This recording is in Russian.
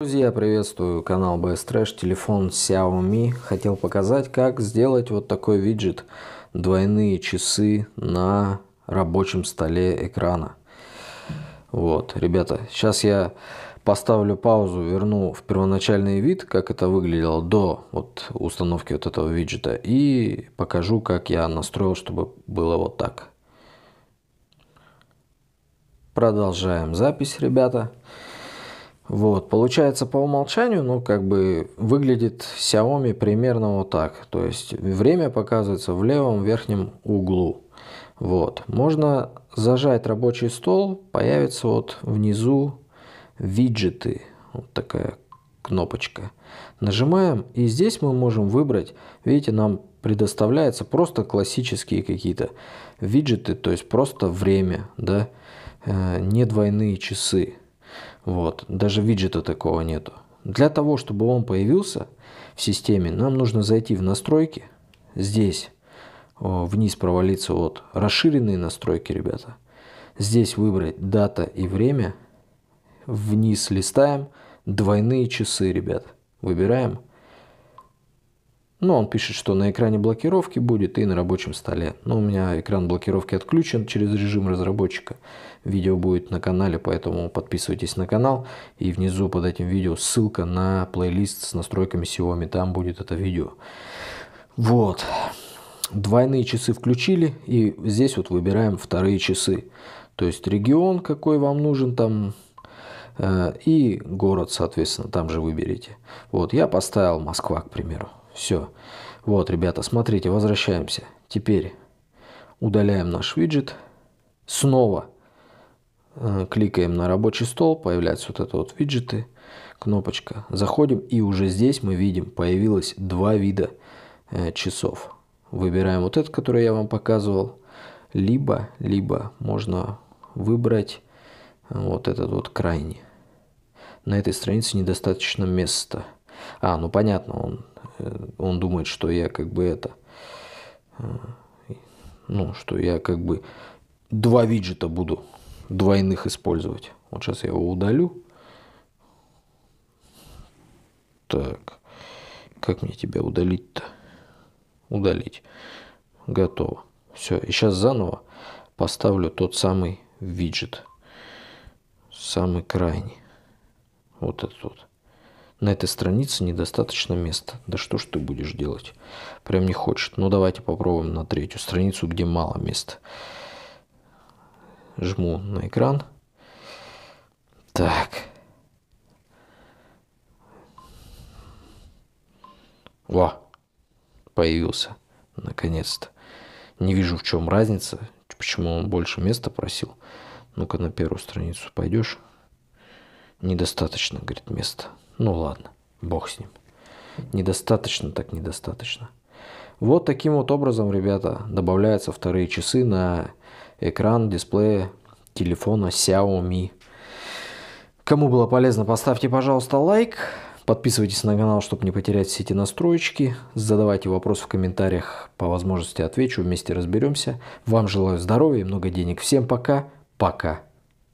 Друзья, приветствую канал BS Trash, телефон Xiaomi. Хотел показать, как сделать вот такой виджет. Двойные часы на рабочем столе экрана. Вот, ребята, сейчас я поставлю паузу, верну в первоначальный вид, как это выглядело до вот установки вот этого виджета. И покажу, как я настроил, чтобы было вот так. Продолжаем запись, ребята. Ребята. Вот, получается по умолчанию, ну, как бы выглядит Xiaomi примерно вот так. То есть время показывается в левом верхнем углу. Вот, можно зажать рабочий стол, появится вот внизу виджеты, вот такая кнопочка. Нажимаем, и здесь мы можем выбрать, видите, нам предоставляется просто классические какие-то виджеты, то есть просто время, да, э, не двойные часы. Вот. Даже виджета такого нету. Для того, чтобы он появился в системе, нам нужно зайти в настройки. Здесь вниз провалиться вот расширенные настройки, ребята. Здесь выбрать дата и время. Вниз листаем. Двойные часы, ребят. Выбираем. Но ну, он пишет, что на экране блокировки будет и на рабочем столе. Но ну, у меня экран блокировки отключен через режим разработчика. Видео будет на канале, поэтому подписывайтесь на канал. И внизу под этим видео ссылка на плейлист с настройками Xiaomi. Там будет это видео. Вот. Двойные часы включили. И здесь вот выбираем вторые часы. То есть регион, какой вам нужен, там э, и город, соответственно, там же выберите. Вот, я поставил Москва, к примеру. Все. Вот, ребята, смотрите, возвращаемся. Теперь удаляем наш виджет. Снова э, кликаем на рабочий стол, появляются вот это вот виджеты, кнопочка. Заходим, и уже здесь мы видим, появилось два вида э, часов. Выбираем вот этот, который я вам показывал. Либо, либо можно выбрать э, вот этот вот крайний. На этой странице недостаточно места. А, ну понятно, он Э, он думает, что я как бы это, э, ну, что я как бы два виджета буду двойных использовать. Вот сейчас я его удалю. Так, как мне тебя удалить-то? Удалить. Готово. Все, и сейчас заново поставлю тот самый виджет. Самый крайний. Вот этот вот. На этой странице недостаточно места. Да что ж ты будешь делать? Прям не хочет. Ну давайте попробуем на третью страницу, где мало места. Жму на экран. Так. Во, появился, наконец-то. Не вижу, в чем разница, почему он больше места просил. Ну-ка на первую страницу пойдешь. Недостаточно, говорит, места. Ну ладно, бог с ним. Недостаточно так недостаточно. Вот таким вот образом, ребята, добавляются вторые часы на экран дисплея телефона Xiaomi. Кому было полезно, поставьте, пожалуйста, лайк. Подписывайтесь на канал, чтобы не потерять все эти настроечки. Задавайте вопросы в комментариях, по возможности отвечу, вместе разберемся. Вам желаю здоровья и много денег. Всем пока, пока.